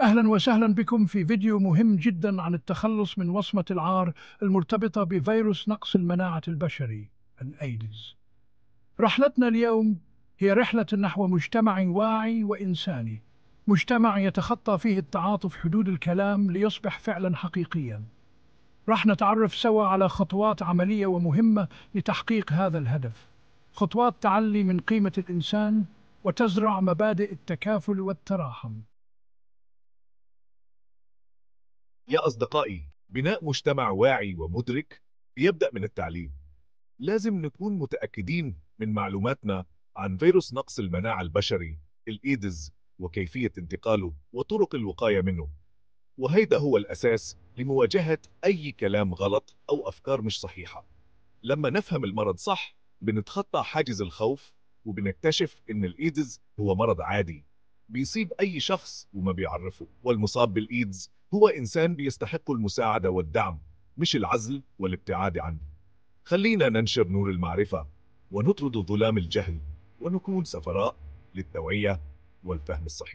أهلا وسهلا بكم في فيديو مهم جدا عن التخلص من وصمة العار المرتبطة بفيروس نقص المناعة البشري الأيدز رحلتنا اليوم هي رحلة نحو مجتمع واعي وإنساني مجتمع يتخطى فيه التعاطف حدود الكلام ليصبح فعلا حقيقيا رح نتعرف سوا على خطوات عملية ومهمة لتحقيق هذا الهدف خطوات تعلي من قيمة الإنسان وتزرع مبادئ التكافل والتراحم يا أصدقائي بناء مجتمع واعي ومدرك يبدأ من التعليم لازم نكون متأكدين من معلوماتنا عن فيروس نقص المناعة البشري الإيدز وكيفية انتقاله وطرق الوقاية منه وهيدا هو الأساس لمواجهة أي كلام غلط أو أفكار مش صحيحة لما نفهم المرض صح بنتخطى حاجز الخوف وبنكتشف إن الإيدز هو مرض عادي بيصيب أي شخص وما بيعرفه والمصاب بالإيدز هو إنسان بيستحق المساعدة والدعم مش العزل والابتعاد عنه خلينا ننشر نور المعرفة ونطرد ظلام الجهل ونكون سفراء للتوعية والفهم الصحيح